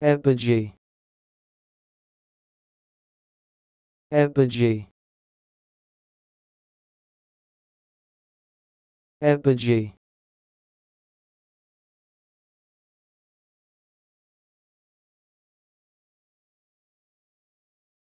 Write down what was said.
Apogee Apogee Apogee